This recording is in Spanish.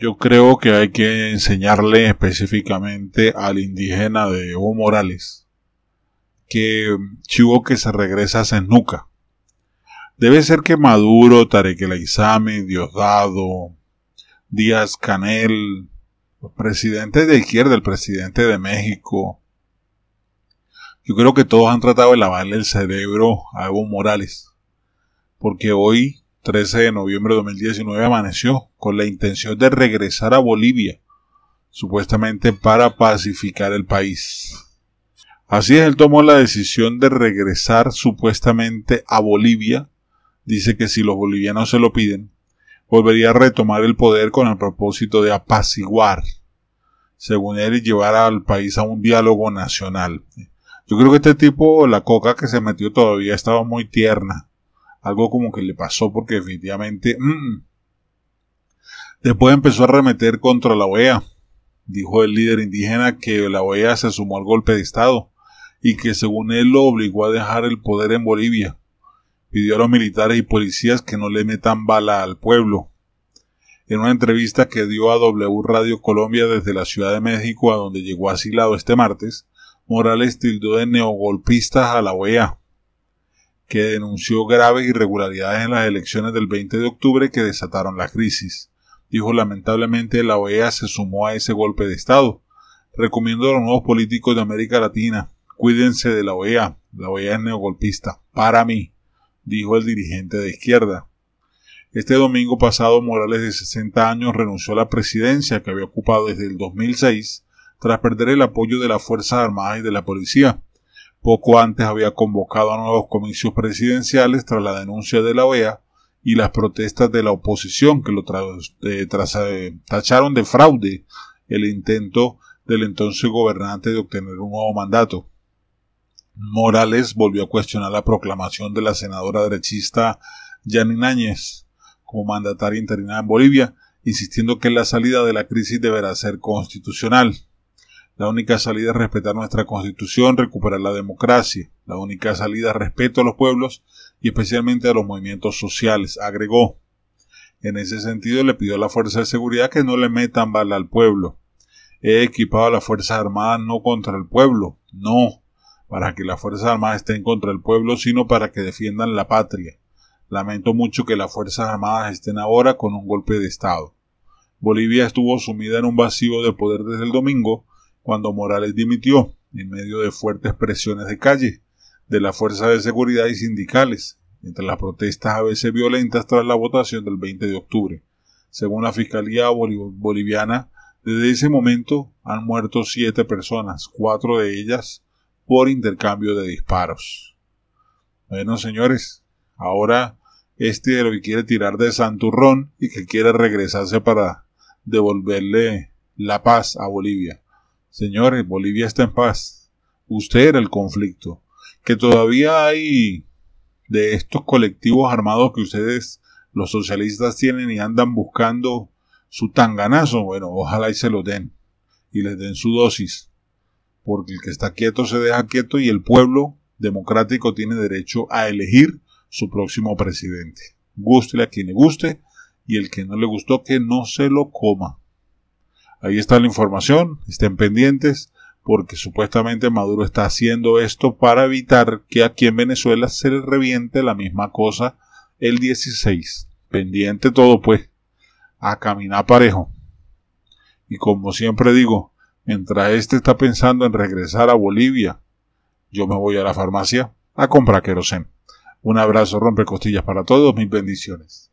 Yo creo que hay que enseñarle específicamente al indígena de Evo Morales que Chivo mm, que se regresa a nuca. Debe ser que Maduro, Tarek El Diosdado, Díaz Canel, presidente de izquierda, el presidente de México, yo creo que todos han tratado de lavarle el cerebro a Evo Morales. Porque hoy 13 de noviembre de 2019 amaneció con la intención de regresar a Bolivia, supuestamente para pacificar el país. Así es, él tomó la decisión de regresar supuestamente a Bolivia. Dice que si los bolivianos se lo piden, volvería a retomar el poder con el propósito de apaciguar, según él, y llevar al país a un diálogo nacional. Yo creo que este tipo, la coca que se metió todavía estaba muy tierna algo como que le pasó porque definitivamente... después empezó a remeter contra la OEA, dijo el líder indígena que la OEA se sumó al golpe de Estado y que según él lo obligó a dejar el poder en Bolivia. Pidió a los militares y policías que no le metan bala al pueblo. En una entrevista que dio a W Radio Colombia desde la Ciudad de México, a donde llegó asilado este martes, Morales tildó de neogolpistas a la OEA, que denunció graves irregularidades en las elecciones del 20 de octubre que desataron la crisis. Dijo lamentablemente la OEA se sumó a ese golpe de Estado. Recomiendo a los nuevos políticos de América Latina, cuídense de la OEA, la OEA es neogolpista, para mí, dijo el dirigente de izquierda. Este domingo pasado Morales de 60 años renunció a la presidencia que había ocupado desde el 2006 tras perder el apoyo de las Fuerzas Armadas y de la Policía. Poco antes había convocado a nuevos comicios presidenciales tras la denuncia de la OEA y las protestas de la oposición que lo eh, eh, tacharon de fraude el intento del entonces gobernante de obtener un nuevo mandato. Morales volvió a cuestionar la proclamación de la senadora derechista Janine como mandataria interina en Bolivia, insistiendo que la salida de la crisis deberá ser constitucional. La única salida es respetar nuestra constitución, recuperar la democracia. La única salida es respeto a los pueblos y especialmente a los movimientos sociales, agregó. En ese sentido le pidió a la Fuerza de Seguridad que no le metan bala al pueblo. He equipado a las Fuerzas Armadas no contra el pueblo, no, para que las Fuerzas Armadas estén contra el pueblo, sino para que defiendan la patria. Lamento mucho que las Fuerzas Armadas estén ahora con un golpe de Estado. Bolivia estuvo sumida en un vacío de poder desde el domingo, cuando Morales dimitió, en medio de fuertes presiones de calle, de las fuerzas de seguridad y sindicales, entre las protestas a veces violentas tras la votación del 20 de octubre. Según la Fiscalía Boliviana, desde ese momento han muerto siete personas, cuatro de ellas por intercambio de disparos. Bueno, señores, ahora este de lo que quiere tirar de Santurrón y que quiere regresarse para devolverle la paz a Bolivia. Señores, Bolivia está en paz. Usted era el conflicto. Que todavía hay de estos colectivos armados que ustedes, los socialistas, tienen y andan buscando su tanganazo. Bueno, ojalá y se lo den. Y les den su dosis. Porque el que está quieto se deja quieto y el pueblo democrático tiene derecho a elegir su próximo presidente. guste a quien le guste y el que no le gustó que no se lo coma. Ahí está la información, estén pendientes, porque supuestamente Maduro está haciendo esto para evitar que aquí en Venezuela se le reviente la misma cosa el 16. Pendiente todo, pues, a caminar parejo. Y como siempre digo, mientras este está pensando en regresar a Bolivia, yo me voy a la farmacia a comprar queroseno. Un abrazo rompe costillas para todos, mis bendiciones.